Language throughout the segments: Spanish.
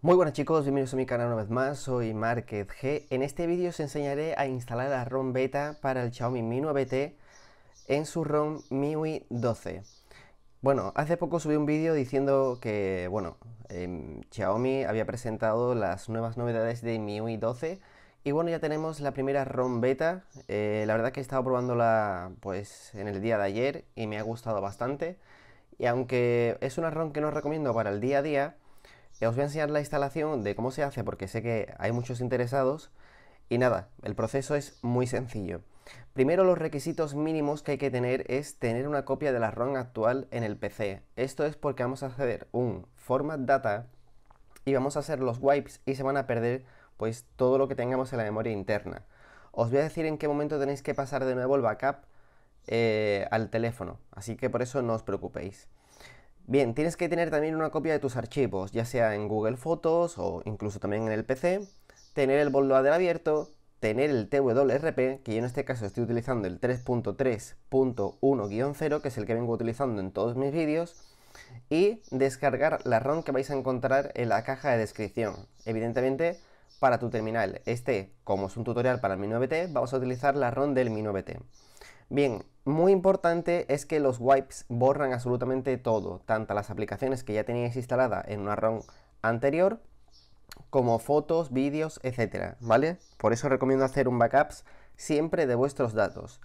Muy buenas chicos, bienvenidos a mi canal una vez más, soy G En este vídeo os enseñaré a instalar la ROM beta para el Xiaomi Mi 9T en su ROM MIUI 12. Bueno, hace poco subí un vídeo diciendo que, bueno, em, Xiaomi había presentado las nuevas novedades de MIUI 12 y bueno, ya tenemos la primera ROM beta. Eh, la verdad que he estado probándola pues en el día de ayer y me ha gustado bastante. Y aunque es una ROM que no recomiendo para el día a día, os voy a enseñar la instalación de cómo se hace porque sé que hay muchos interesados. Y nada, el proceso es muy sencillo. Primero los requisitos mínimos que hay que tener es tener una copia de la ROM actual en el PC. Esto es porque vamos a hacer un format data y vamos a hacer los wipes y se van a perder pues todo lo que tengamos en la memoria interna. Os voy a decir en qué momento tenéis que pasar de nuevo el backup eh, al teléfono, así que por eso no os preocupéis. Bien, tienes que tener también una copia de tus archivos, ya sea en Google Fotos o incluso también en el PC, tener el bootloader abierto, tener el TWRP, que yo en este caso estoy utilizando el 3.3.1-0, que es el que vengo utilizando en todos mis vídeos, y descargar la ROM que vais a encontrar en la caja de descripción. Evidentemente, para tu terminal, este, como es un tutorial para el Mi 9T, vamos a utilizar la ROM del Mi 9T. Bien, muy importante es que los wipes borran absolutamente todo, tanto las aplicaciones que ya teníais instaladas en una ROM anterior, como fotos, vídeos, etcétera, ¿vale? Por eso recomiendo hacer un backup siempre de vuestros datos.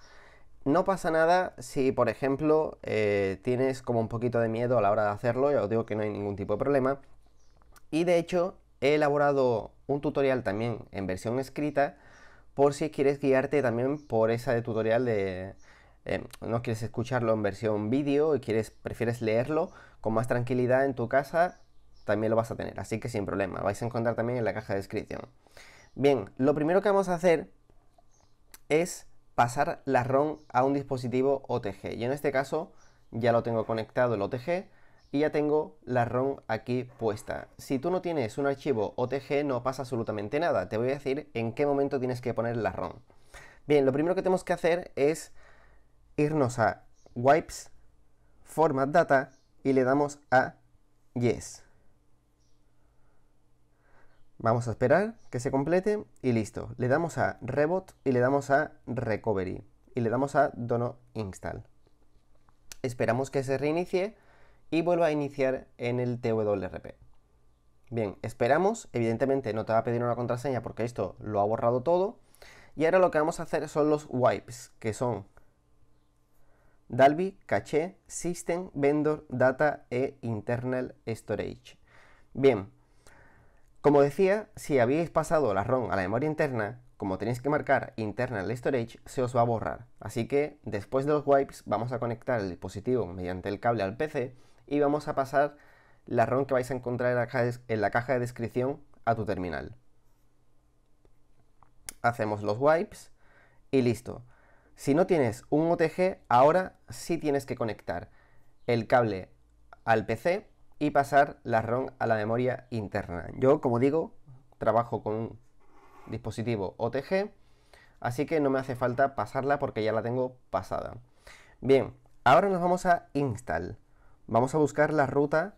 No pasa nada si, por ejemplo, eh, tienes como un poquito de miedo a la hora de hacerlo, ya os digo que no hay ningún tipo de problema. Y de hecho, he elaborado un tutorial también en versión escrita por si quieres guiarte también por esa de tutorial de... Eh, no quieres escucharlo en versión vídeo y quieres, prefieres leerlo con más tranquilidad en tu casa, también lo vas a tener, así que sin problema, lo vais a encontrar también en la caja de descripción. Bien, lo primero que vamos a hacer es pasar la ROM a un dispositivo OTG. y en este caso ya lo tengo conectado el OTG, y ya tengo la ROM aquí puesta. Si tú no tienes un archivo OTG no pasa absolutamente nada, te voy a decir en qué momento tienes que poner la ROM. Bien, lo primero que tenemos que hacer es irnos a Wipes, Format Data y le damos a Yes. Vamos a esperar que se complete y listo. Le damos a Reboot y le damos a Recovery y le damos a Dono Install. Esperamos que se reinicie y vuelva a iniciar en el TWRP. Bien, esperamos, evidentemente no te va a pedir una contraseña porque esto lo ha borrado todo. Y ahora lo que vamos a hacer son los wipes, que son Dalby, Caché, System, Vendor, Data e Internal Storage. Bien, como decía, si habéis pasado la ROM a la memoria interna, como tenéis que marcar Internal Storage, se os va a borrar. Así que después de los wipes vamos a conectar el dispositivo mediante el cable al PC y vamos a pasar la ROM que vais a encontrar en la caja de descripción a tu terminal. Hacemos los wipes y listo. Si no tienes un OTG, ahora sí tienes que conectar el cable al PC y pasar la ROM a la memoria interna. Yo, como digo, trabajo con un dispositivo OTG, así que no me hace falta pasarla porque ya la tengo pasada. Bien, ahora nos vamos a install. Vamos a buscar la ruta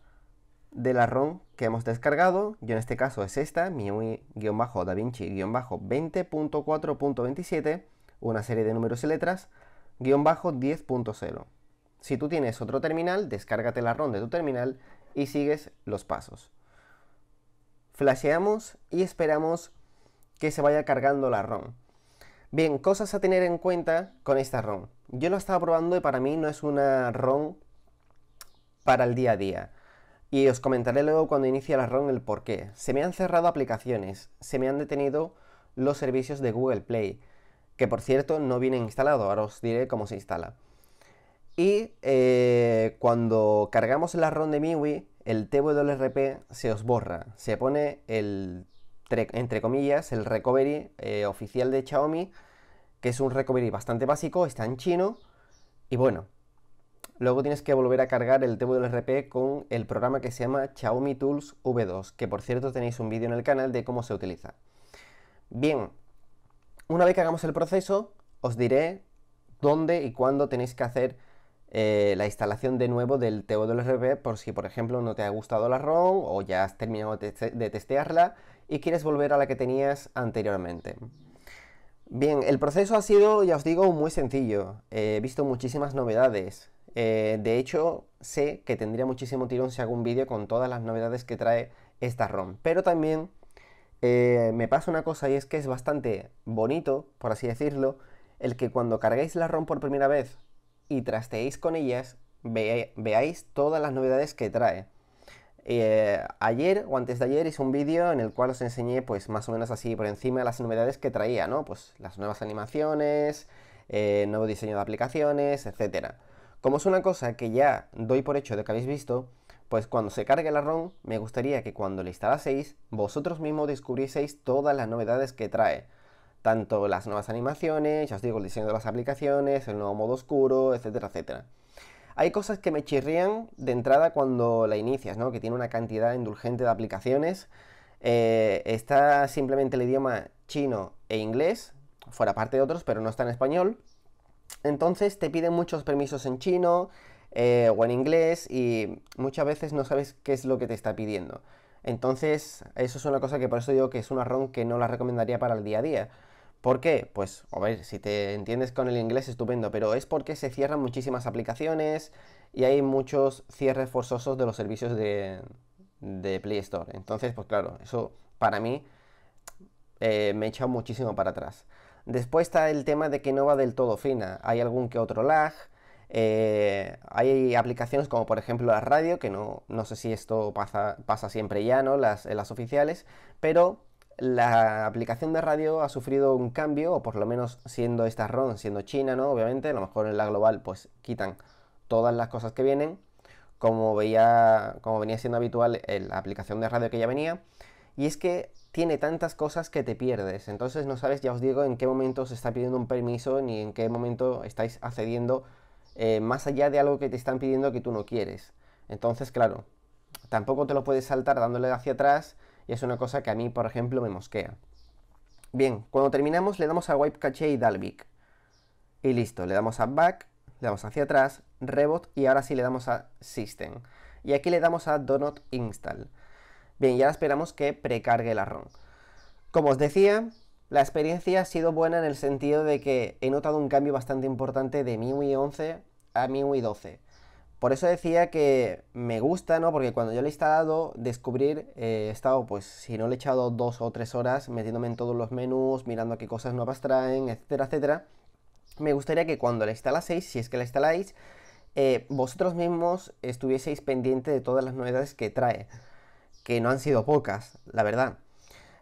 de la ROM que hemos descargado. Yo en este caso es esta, miui-davinci-20.4.27, una serie de números y letras, guión bajo 10.0. Si tú tienes otro terminal, descárgate la ROM de tu terminal y sigues los pasos. Flasheamos y esperamos que se vaya cargando la ROM. Bien, cosas a tener en cuenta con esta ROM. Yo lo estaba probando y para mí no es una ROM para el día a día. Y os comentaré luego cuando inicie la ROM el porqué, Se me han cerrado aplicaciones, se me han detenido los servicios de Google Play, que por cierto no viene instalado, ahora os diré cómo se instala. Y eh, cuando cargamos la ROM de MIUI, el TWRP se os borra, se pone el, entre comillas, el recovery eh, oficial de Xiaomi, que es un recovery bastante básico, está en chino, y bueno, Luego tienes que volver a cargar el TWRP con el programa que se llama Xiaomi Tools V2, que por cierto tenéis un vídeo en el canal de cómo se utiliza. Bien, una vez que hagamos el proceso, os diré dónde y cuándo tenéis que hacer eh, la instalación de nuevo del TWRP por si, por ejemplo, no te ha gustado la ROM o ya has terminado de, testearla y quieres volver a la que tenías anteriormente. Bien, el proceso ha sido, ya os digo, muy sencillo. He visto muchísimas novedades. Eh, de hecho, sé que tendría muchísimo tirón si hago un vídeo con todas las novedades que trae esta ROM. Pero también eh, me pasa una cosa y es que es bastante bonito, por así decirlo, el que cuando carguéis la ROM por primera vez y trasteéis con ellas, veáis todas las novedades que trae. Eh, ayer o antes de ayer hice un vídeo en el cual os enseñé pues más o menos así por encima las novedades que traía, ¿no? Pues las nuevas animaciones, nuevo diseño de aplicaciones, etcétera. Como es una cosa que ya doy por hecho de que habéis visto, pues cuando se cargue la ROM, me gustaría que cuando la instalaseis, vosotros mismos descubrieseis todas las novedades que trae. Tanto las nuevas animaciones, ya os digo, el diseño de las aplicaciones, el nuevo modo oscuro, etcétera, etcétera. Hay cosas que me chirrían de entrada cuando la inicias, ¿no? Que tiene una cantidad indulgente de aplicaciones. Eh, está simplemente el idioma chino e inglés, fuera parte de otros, pero no está en español. Entonces te piden muchos permisos en chino eh, o en inglés y muchas veces no sabes qué es lo que te está pidiendo. Entonces, eso es una cosa que por eso digo que es una ROM que no la recomendaría para el día a día. ¿Por qué? Pues, a ver, si te entiendes con el inglés, estupendo, pero es porque se cierran muchísimas aplicaciones y hay muchos cierres forzosos de los servicios de, Play Store. Entonces, pues claro, eso para mí eh, me echa muchísimo para atrás. Después está el tema de que no va del todo fina. Hay algún que otro lag. Eh, hay aplicaciones como por ejemplo la radio, que no, no sé si esto pasa, pasa siempre ya, ¿no? Las, las oficiales, pero la aplicación de radio ha sufrido un cambio, o por lo menos siendo esta ROM, siendo China, ¿no? Obviamente, a lo mejor en la global pues quitan todas las cosas que vienen, como, veía, como venía siendo habitual en la aplicación de radio que ya venía. Y es que tiene tantas cosas que te pierdes. Entonces no sabes, ya os digo, en qué momento os está pidiendo un permiso ni en qué momento estáis accediendo eh, más allá de algo que te están pidiendo que tú no quieres. Entonces, claro, tampoco te lo puedes saltar dándole hacia atrás y es una cosa que a mí, por ejemplo, me mosquea. Bien, cuando terminamos le damos a Wipe Cache y Dalvik. Y listo, le damos a Back, le damos hacia atrás, Rebot y ahora sí le damos a System. Y aquí le damos a Donut Install. Bien, y esperamos que precargue la ROM. Como os decía, la experiencia ha sido buena en el sentido de que he notado un cambio bastante importante de MIUI 11 a MIUI 12. Por eso decía que me gusta, ¿no? Porque cuando yo lo he instalado, descubrir, eh, he estado, pues, si no le he echado dos o tres horas metiéndome en todos los menús, mirando qué cosas nuevas traen, etcétera, etcétera. Me gustaría que cuando la instalaseis, si es que la instaláis, eh, vosotros mismos estuvieseis pendiente de todas las novedades que trae que no han sido pocas, la verdad.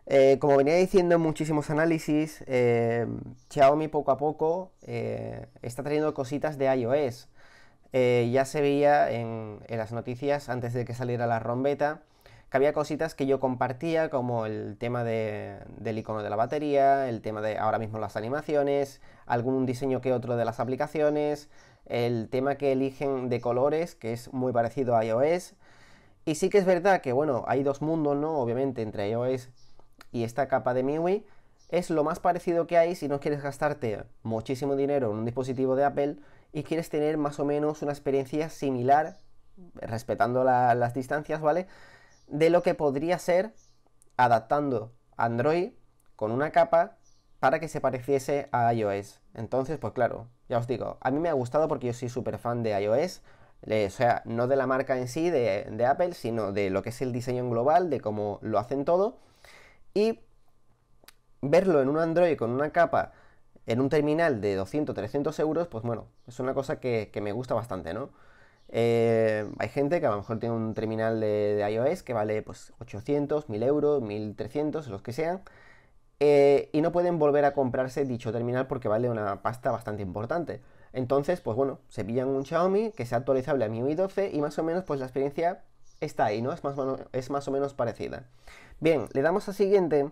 Eh, como venía diciendo en muchísimos análisis, eh, Xiaomi poco a poco eh, está trayendo cositas de iOS. ya se veía en, las noticias antes de que saliera la rombeta que había cositas que yo compartía, como el tema del icono de la batería, el tema de ahora mismo las animaciones, algún diseño que otro de las aplicaciones, el tema que eligen de colores, que es muy parecido a iOS. Y sí que es verdad que, bueno, hay dos mundos, ¿no? Obviamente, entre iOS y esta capa de MIUI. Es lo más parecido que hay si no quieres gastarte muchísimo dinero en un dispositivo de Apple y quieres tener más o menos una experiencia similar, respetando las distancias, ¿vale? De lo que podría ser adaptando Android con una capa para que se pareciese a iOS. Entonces, pues claro, ya os digo, a mí me ha gustado porque yo soy súper fan de iOS, o sea, no de la marca en sí, de, Apple, sino de lo que es el diseño global, de cómo lo hacen todo, y verlo en un Android con una capa en un terminal de 200, 300 euros, pues bueno, es una cosa que, me gusta bastante, ¿no? Eh, hay gente que a lo mejor tiene un terminal de, iOS que vale pues 800, 1000 euros, 1300, los que sean, eh, y no pueden volver a comprarse dicho terminal porque vale una pasta bastante importante. Entonces, pues bueno, se pillan un Xiaomi que sea actualizable a MIUI 12 y más o menos pues la experiencia está ahí, ¿no? Es más, es más o menos parecida. Bien, le damos a siguiente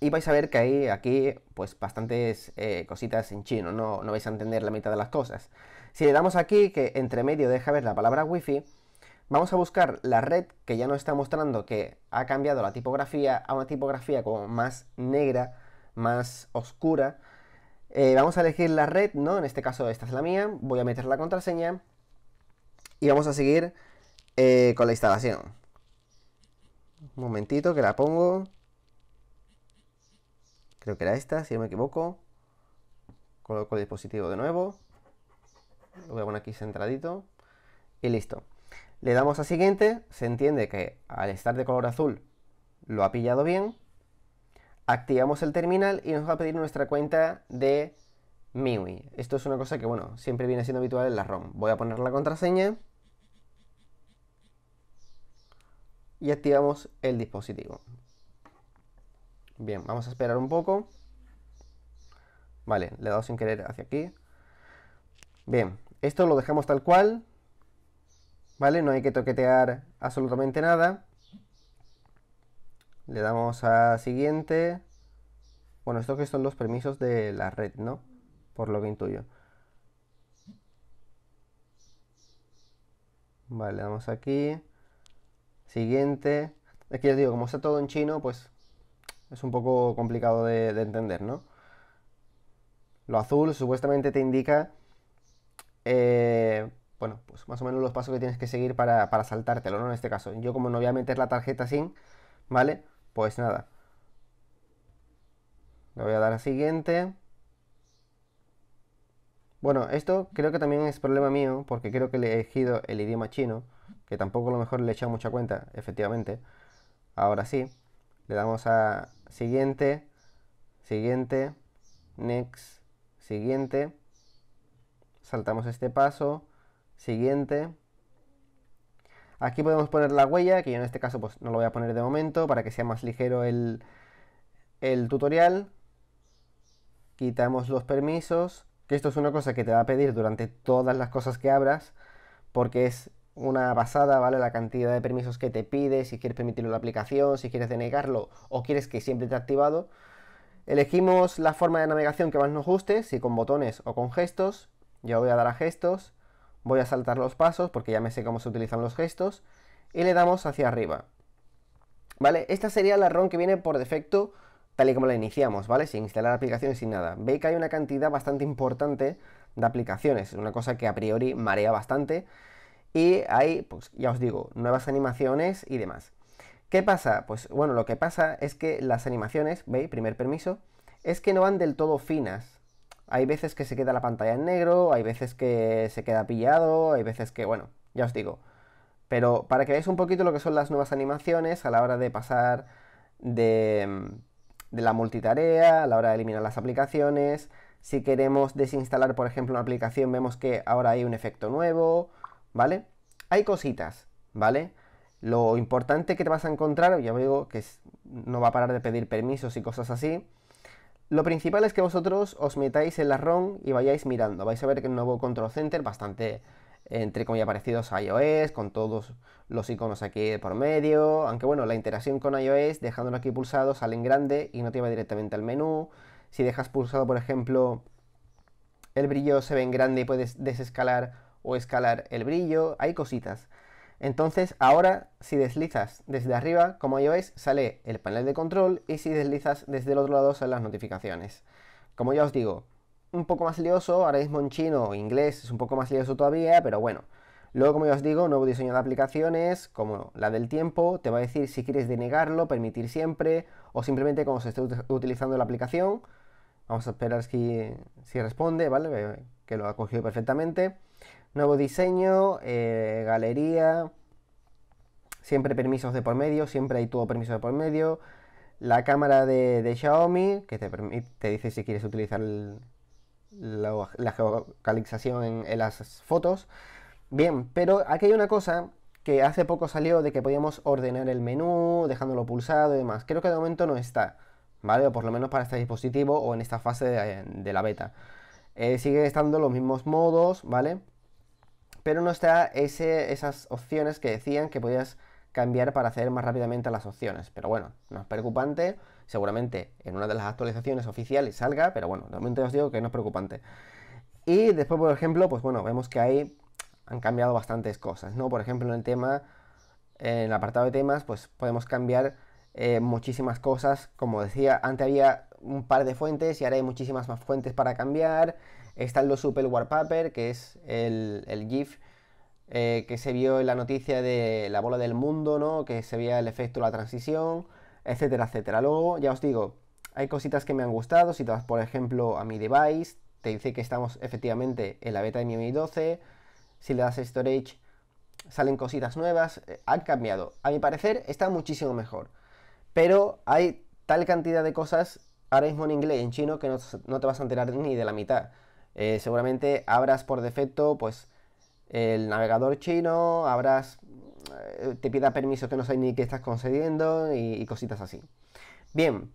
y vais a ver que hay aquí pues bastantes eh, cositas en chino, no, no vais a entender la mitad de las cosas. Si le damos aquí, que entre medio deja ver la palabra Wi-Fi, vamos a buscar la red que ya nos está mostrando que ha cambiado la tipografía a una tipografía como más negra, más oscura, eh, vamos a elegir la red, ¿no? En este caso esta es la mía. Voy a meter la contraseña. Y vamos a seguir eh, con la instalación. Un momentito que la pongo. Creo que era esta, si no me equivoco. Coloco el dispositivo de nuevo. Lo voy a poner aquí centradito. Y listo. Le damos a siguiente. Se entiende que al estar de color azul lo ha pillado bien activamos el terminal y nos va a pedir nuestra cuenta de MIUI. Esto es una cosa que, bueno, siempre viene siendo habitual en la ROM. Voy a poner la contraseña y activamos el dispositivo. Bien, vamos a esperar un poco. Vale, le he dado sin querer hacia aquí. Bien, esto lo dejamos tal cual. ¿Vale? No hay que toquetear absolutamente nada le damos a siguiente. Bueno, esto que son los permisos de la red, ¿no? Por lo que intuyo. Vale, damos aquí. Siguiente. Aquí les digo, como está todo en chino, pues es un poco complicado de, entender, ¿no? Lo azul supuestamente te indica, eh, bueno, pues más o menos los pasos que tienes que seguir para, para saltártelo, ¿no? En este caso, yo como no voy a meter la tarjeta sin ¿vale? pues nada. Le voy a dar a siguiente. Bueno, esto creo que también es problema mío, porque creo que le he elegido el idioma chino, que tampoco a lo mejor le he echado mucha cuenta, efectivamente. Ahora sí, le damos a siguiente, siguiente, next, siguiente. Saltamos este paso, siguiente. Aquí podemos poner la huella, que yo en este caso pues, no lo voy a poner de momento para que sea más ligero el, tutorial. Quitamos los permisos, que esto es una cosa que te va a pedir durante todas las cosas que abras, porque es una basada, ¿vale? La cantidad de permisos que te pide, si quieres permitirlo la aplicación, si quieres denegarlo o quieres que siempre esté activado. Elegimos la forma de navegación que más nos guste, si con botones o con gestos. Yo voy a dar a gestos Voy a saltar los pasos porque ya me sé cómo se utilizan los gestos. Y le damos hacia arriba. ¿Vale? Esta sería la ROM que viene por defecto tal y como la iniciamos, ¿vale? Sin instalar aplicaciones, sin nada. Veis que hay una cantidad bastante importante de aplicaciones, una cosa que a priori marea bastante. Y hay, pues ya os digo, nuevas animaciones y demás. ¿Qué pasa? Pues bueno, lo que pasa es que las animaciones, ¿veis? Primer permiso, es que no van del todo finas, hay veces que se queda la pantalla en negro, hay veces que se queda pillado, hay veces que, bueno, ya os digo. Pero para que veáis un poquito lo que son las nuevas animaciones a la hora de pasar de, la multitarea, a la hora de eliminar las aplicaciones. Si queremos desinstalar, por ejemplo, una aplicación, vemos que ahora hay un efecto nuevo, ¿vale? Hay cositas, ¿vale? Lo importante que te vas a encontrar, ya os digo que no va a parar de pedir permisos y cosas así, lo principal es que vosotros os metáis en la ROM y vayáis mirando. Vais a ver que el nuevo Control Center bastante, entre comillas, parecidos a iOS, con todos los iconos aquí por medio. Aunque bueno, la interacción con iOS, dejándolo aquí pulsado, sale en grande y no te va directamente al menú. Si dejas pulsado, por ejemplo, el brillo se ve en grande y puedes desescalar o escalar el brillo. Hay cositas. Entonces ahora si deslizas desde arriba, como ya veis, sale el panel de control y si deslizas desde el otro lado salen las notificaciones. Como ya os digo, un poco más lioso, ahora mismo en chino o inglés es un poco más lioso todavía, pero bueno. Luego, como ya os digo, nuevo diseño de aplicaciones, como la del tiempo, te va a decir si quieres denegarlo, permitir siempre, o simplemente como se esté utilizando la aplicación. Vamos a esperar si, si responde, ¿vale? Que lo ha cogido perfectamente. Nuevo diseño, eh, galería, siempre permisos de por medio, siempre hay todo permiso de por medio. La cámara de, Xiaomi, que te, dice si quieres utilizar la, geocalización en, las fotos. Bien, pero aquí hay una cosa que hace poco salió de que podíamos ordenar el menú, dejándolo pulsado y demás. Creo que de momento no está. ¿vale? O por lo menos para este dispositivo o en esta fase de, la beta. Eh, sigue estando los mismos modos, ¿vale? pero no está esas opciones que decían que podías cambiar para acceder más rápidamente a las opciones. Pero bueno, no es preocupante, seguramente en una de las actualizaciones oficiales salga, pero bueno, momento os digo que no es preocupante. Y después, por ejemplo, pues bueno, vemos que ahí han cambiado bastantes cosas, ¿no? Por ejemplo, en el tema, en el apartado de temas, pues podemos cambiar eh, muchísimas cosas. Como decía, antes había un par de fuentes y ahora hay muchísimas más fuentes para cambiar. Está los Super Wallpaper, que es el, GIF eh, que se vio en la noticia de la bola del mundo, ¿no? Que se veía el efecto la transición, etcétera, etcétera. Luego, ya os digo, hay cositas que me han gustado. Si te vas, por ejemplo, a mi device, te dice que estamos efectivamente en la beta de Mi 12. Si le das Storage, salen cositas nuevas. Eh, han cambiado. A mi parecer, está muchísimo mejor. Pero hay tal cantidad de cosas ahora mismo en inglés y en chino que no te vas a enterar ni de la mitad. Eh, seguramente abras por defecto pues el navegador chino, abras, eh, te pida permiso que no sabes ni qué estás concediendo y, cositas así. Bien,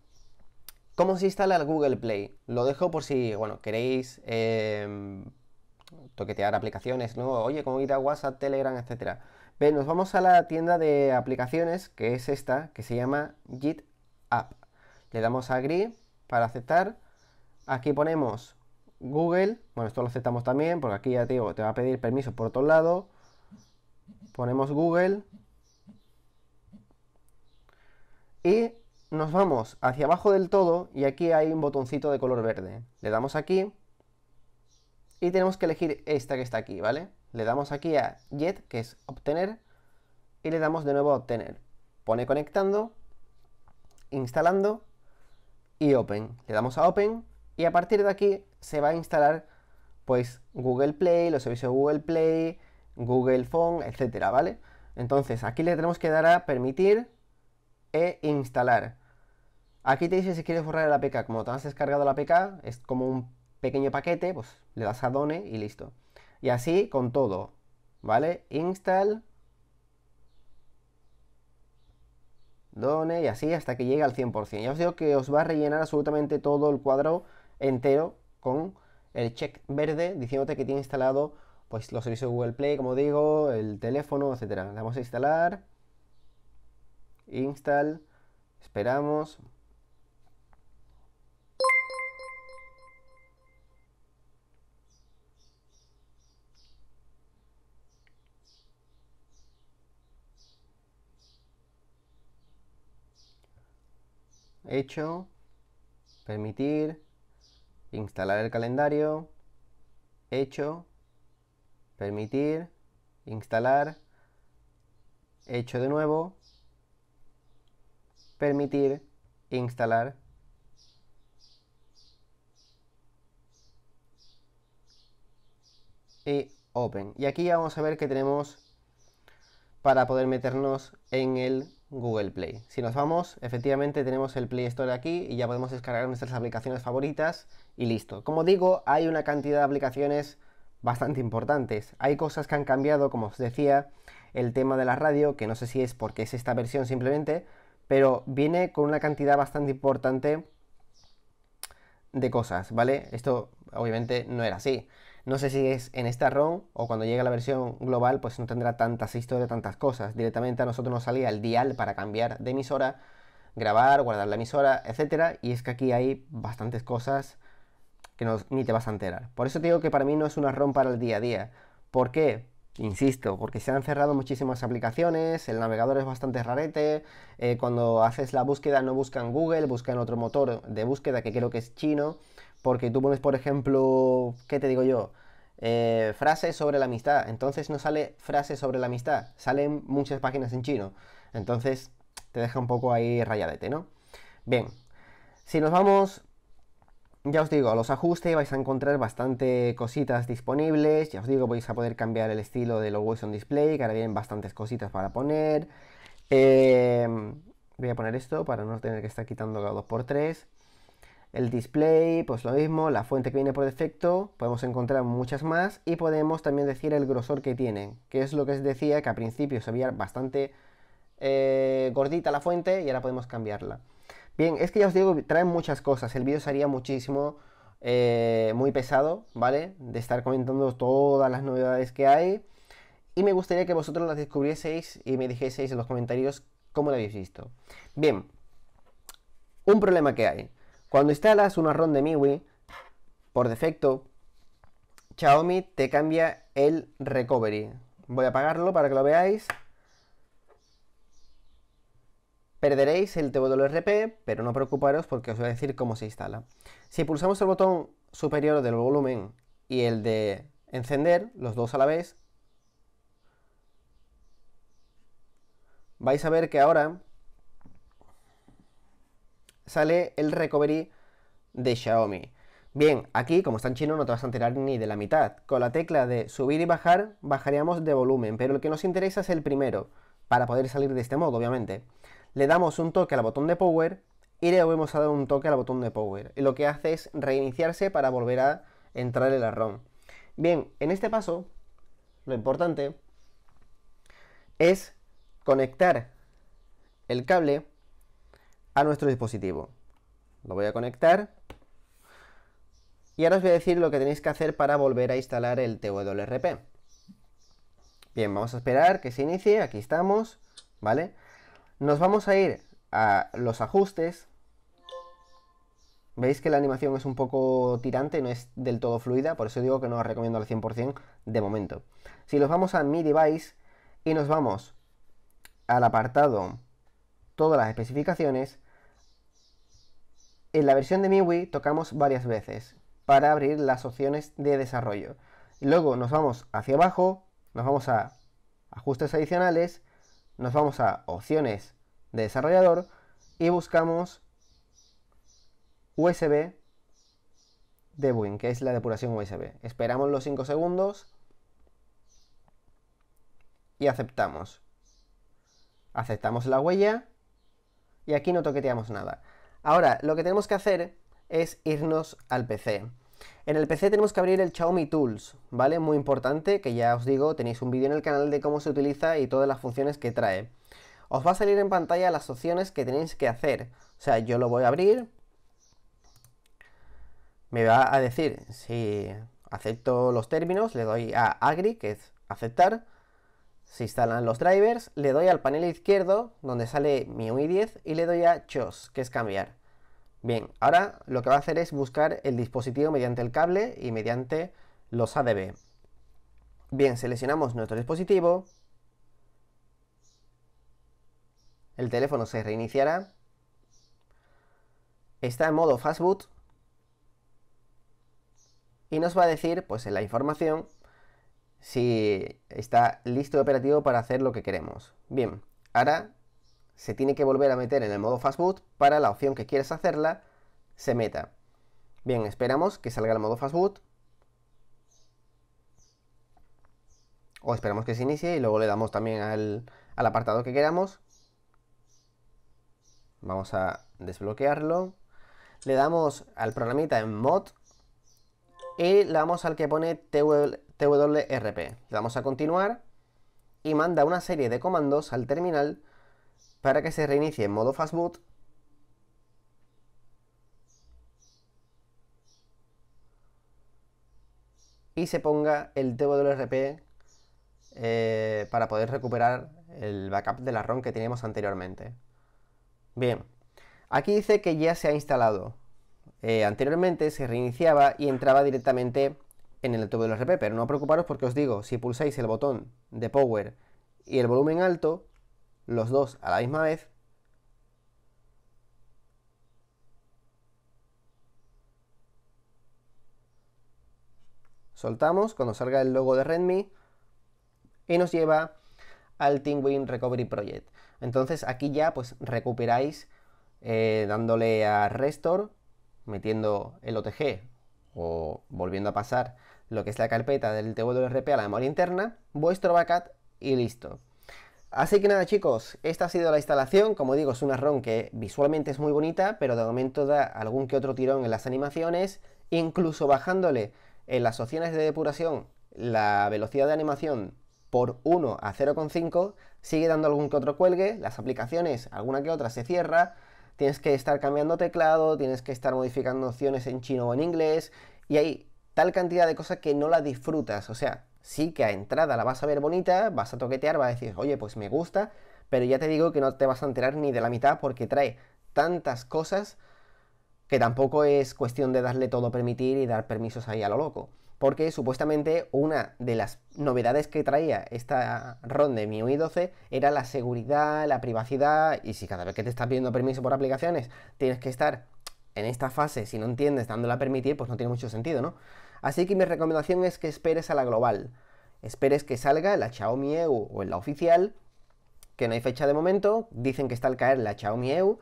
¿cómo se instala el Google Play? Lo dejo por si, bueno, queréis em, toquetear aplicaciones, ¿no? Oye, cómo ir a WhatsApp, Telegram, etcétera. ven nos vamos a la tienda de aplicaciones, que es esta, que se llama Git App. Le damos a Agree para aceptar. Aquí ponemos Google, bueno, esto lo aceptamos también, porque aquí ya te va a pedir permiso por otro lado Ponemos Google. Y nos vamos hacia abajo del todo y aquí hay un botoncito de color verde. Le damos aquí y tenemos que elegir esta que está aquí, ¿vale? Le damos aquí a Get que es obtener, y le damos de nuevo a obtener. Pone conectando, instalando y Open. Le damos a Open y a partir de aquí se va a instalar pues Google Play, los servicios Google Play, Google Phone, etcétera, ¿vale? Entonces, aquí le tenemos que dar a permitir e instalar. Aquí te dice si quieres borrar la APK. Como te has descargado la APK, es como un pequeño paquete, pues le das a Done y listo. Y así con todo, ¿vale? Install, Done y así hasta que llegue al 100%. Ya os digo que os va a rellenar absolutamente todo el cuadro entero con el check verde diciéndote que tiene instalado pues, los servicios de Google Play, como digo, el teléfono, etcétera. Vamos a instalar, install, esperamos. Hecho, permitir, instalar el calendario, hecho, permitir, instalar, hecho de nuevo, permitir, instalar. Y open. Y aquí vamos a ver que tenemos para poder meternos en el Google Play. Si nos vamos, efectivamente tenemos el Play Store aquí y ya podemos descargar nuestras aplicaciones favoritas y listo. Como digo, hay una cantidad de aplicaciones bastante importantes. Hay cosas que han cambiado, como os decía, el tema de la radio, que no sé si es porque es esta versión simplemente, pero viene con una cantidad bastante importante de cosas, ¿vale? Esto obviamente no era así. No sé si es en esta ROM o cuando llegue la versión global, pues no tendrá tantas historias, tantas cosas. Directamente a nosotros nos salía el dial para cambiar de emisora, grabar, guardar la emisora, etcétera. Y es que aquí hay bastantes cosas que ni te vas a enterar. Por eso te digo que para mí no es una ROM para el día a día. ¿Por qué? Insisto, porque se han cerrado muchísimas aplicaciones, el navegador es bastante rarete, eh, cuando haces la búsqueda no buscan Google, buscan otro motor de búsqueda que creo que es chino. Porque tú pones, por ejemplo, ¿qué te digo yo? Eh, frases sobre la amistad. Entonces no sale frases sobre la amistad, salen muchas páginas en chino. Entonces te deja un poco ahí rayadete, ¿no? Bien, si nos vamos, ya os digo, a los ajustes vais a encontrar bastante cositas disponibles. Ya os digo, vais a poder cambiar el estilo de los on Display, que ahora vienen bastantes cositas para poner. Em, voy a poner esto para no tener que estar quitando cada 2x3. El display, pues lo mismo, la fuente que viene por defecto, podemos encontrar muchas más y podemos también decir el grosor que tienen, que es lo que os decía que al principio se veía bastante eh, gordita la fuente y ahora podemos cambiarla. Bien, es que ya os digo, traen muchas cosas, el vídeo sería muchísimo, eh, muy pesado, ¿vale? De estar comentando todas las novedades que hay y me gustaría que vosotros las descubrieseis y me dijeseis en los comentarios cómo la habéis visto. Bien, un problema que hay. Cuando instalas un ROM de MIUI, por defecto, Xiaomi te cambia el recovery. Voy a apagarlo para que lo veáis. Perderéis el TWRP, pero no preocuparos porque os voy a decir cómo se instala. Si pulsamos el botón superior del volumen y el de encender, los dos a la vez, vais a ver que ahora sale el recovery de Xiaomi. Bien, aquí como está en chino no te vas a enterar ni de la mitad. Con la tecla de subir y bajar bajaríamos de volumen, pero el que nos interesa es el primero, para poder salir de este modo obviamente. Le damos un toque al botón de power y le vamos a dar un toque al botón de power. Y lo que hace es reiniciarse para volver a entrar en la ROM. Bien, en este paso lo importante es conectar el cable a nuestro dispositivo. Lo voy a conectar. Y ahora os voy a decir lo que tenéis que hacer para volver a instalar el TWRP. Bien, vamos a esperar que se inicie. Aquí estamos, ¿vale? Nos vamos a ir a los ajustes. Veis que la animación es un poco tirante, no es del todo fluida, por eso digo que no os recomiendo al 100% de momento. Si nos vamos a Mi Device y nos vamos al apartado Todas las especificaciones, en la versión de MIUI tocamos varias veces para abrir las opciones de desarrollo. Luego nos vamos hacia abajo, nos vamos a ajustes adicionales, nos vamos a opciones de desarrollador y buscamos USB debugging, que es la depuración USB. Esperamos los 5 segundos y aceptamos. Aceptamos la huella y aquí no toqueteamos nada. Ahora, lo que tenemos que hacer es irnos al PC. En el PC tenemos que abrir el Xiaomi Tools, ¿vale? Muy importante, que ya os digo, tenéis un vídeo en el canal de cómo se utiliza y todas las funciones que trae. Os va a salir en pantalla las opciones que tenéis que hacer. O sea, yo lo voy a abrir. Me va a decir si acepto los términos, le doy a Agri, que es aceptar. Se instalan los drivers, le doy al panel izquierdo donde sale mi UI 10 y le doy a Choose, que es cambiar. Bien, ahora lo que va a hacer es buscar el dispositivo mediante el cable y mediante los ADB. Bien, seleccionamos nuestro dispositivo. El teléfono se reiniciará. Está en modo fastboot. Y nos va a decir pues la información si está listo y operativo para hacer lo que queremos. Bien, ahora se tiene que volver a meter en el modo fastboot para la opción que quieres hacerla se meta. Bien, esperamos que salga el modo fastboot. O esperamos que se inicie y luego le damos también al, al apartado que queramos. Vamos a desbloquearlo. Le damos al programita en mod y le damos al que pone twrp. Le damos a continuar y manda una serie de comandos al terminal para que se reinicie en modo fastboot y se ponga el twrp eh, para poder recuperar el backup de la ROM que teníamos anteriormente. Bien, aquí dice que ya se ha instalado. Eh, anteriormente se reiniciaba y entraba directamente en el tubo RP, pero no preocuparos porque os digo, si pulsáis el botón de Power y el volumen alto, los dos a la misma vez, soltamos cuando salga el logo de Redmi y nos lleva al Win Recovery Project. Entonces aquí ya pues recuperáis eh, dándole a Restore, metiendo el OTG o volviendo a pasar lo que es la carpeta del TWRP a la memoria interna, vuestro backup y listo. Así que nada chicos, esta ha sido la instalación, como digo es una ROM que visualmente es muy bonita, pero de momento da algún que otro tirón en las animaciones, incluso bajándole en las opciones de depuración la velocidad de animación por 1 a 0,5, sigue dando algún que otro cuelgue, las aplicaciones alguna que otra se cierra, tienes que estar cambiando teclado, tienes que estar modificando opciones en chino o en inglés, y ahí tal cantidad de cosas que no la disfrutas. O sea, sí que a entrada la vas a ver bonita, vas a toquetear, vas a decir, oye, pues me gusta, pero ya te digo que no te vas a enterar ni de la mitad porque trae tantas cosas que tampoco es cuestión de darle todo permitir y dar permisos ahí a lo loco. Porque supuestamente una de las novedades que traía esta ROM de MIUI 12 era la seguridad, la privacidad, y si cada vez que te estás pidiendo permiso por aplicaciones tienes que estar en esta fase, si no entiendes dándola a permitir, pues no tiene mucho sentido, ¿no? Así que mi recomendación es que esperes a la global. Esperes que salga la Xiaomi EU o la oficial, que no hay fecha de momento, dicen que está al caer la Xiaomi EU,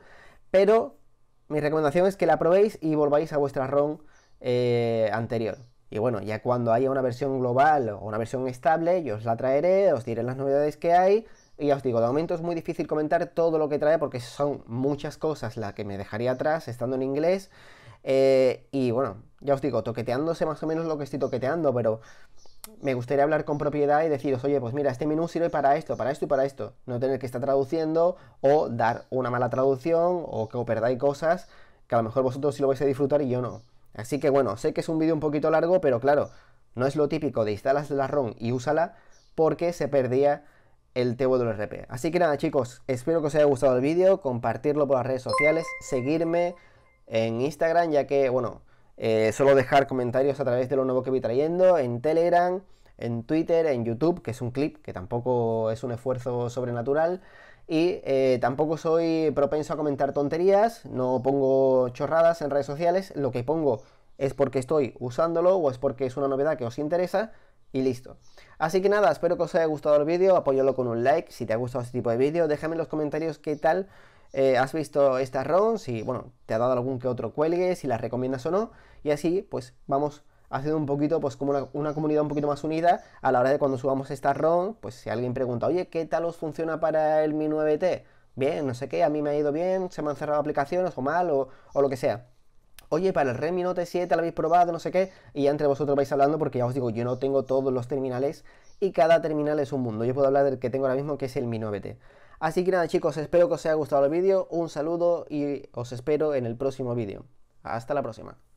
pero mi recomendación es que la probéis y volváis a vuestra ROM eh, anterior. Y bueno, ya cuando haya una versión global o una versión estable, yo os la traeré, os diré las novedades que hay y ya os digo, de momento es muy difícil comentar todo lo que trae porque son muchas cosas las que me dejaría atrás estando en inglés. Eh, y bueno, ya os digo, toqueteándose más o menos lo que estoy toqueteando, pero me gustaría hablar con propiedad y deciros, oye, pues mira, este menú sirve para esto, para esto y para esto. No tener que estar traduciendo o dar una mala traducción o que os perdáis cosas que a lo mejor vosotros sí lo vais a disfrutar y yo no. Así que bueno, sé que es un vídeo un poquito largo, pero claro, no es lo típico de instalas la ROM y úsala porque se perdía el TWRP. Así que nada chicos, espero que os haya gustado el vídeo, compartirlo por las redes sociales, seguirme en Instagram, ya que, bueno, eh, solo dejar comentarios a través de lo nuevo que vi trayendo, en Telegram, en Twitter, en YouTube, que es un clip, que tampoco es un esfuerzo sobrenatural. Y eh, tampoco soy propenso a comentar tonterías, no pongo chorradas en redes sociales, lo que pongo es porque estoy usándolo o es porque es una novedad que os interesa y listo. Así que nada, espero que os haya gustado el vídeo, apóyalo con un like si te ha gustado este tipo de vídeo, déjame en los comentarios qué tal eh, has visto estas ROMs si bueno, te ha dado algún que otro cuelgue, si las recomiendas o no, y así pues vamos haciendo un poquito pues como una, comunidad un poquito más unida a la hora de cuando subamos esta ROM, pues si alguien pregunta, oye, ¿qué tal os funciona para el Mi 9T? Bien, no sé qué, a mí me ha ido bien, se me han cerrado aplicaciones o mal o, o lo que sea oye, para el Redmi Note 7 lo habéis probado, no sé qué, y ya entre vosotros vais hablando porque ya os digo, yo no tengo todos los terminales y cada terminal es un mundo. Yo puedo hablar del que tengo ahora mismo que es el Mi 9T. Así que nada chicos, espero que os haya gustado el vídeo, un saludo y os espero en el próximo vídeo. Hasta la próxima.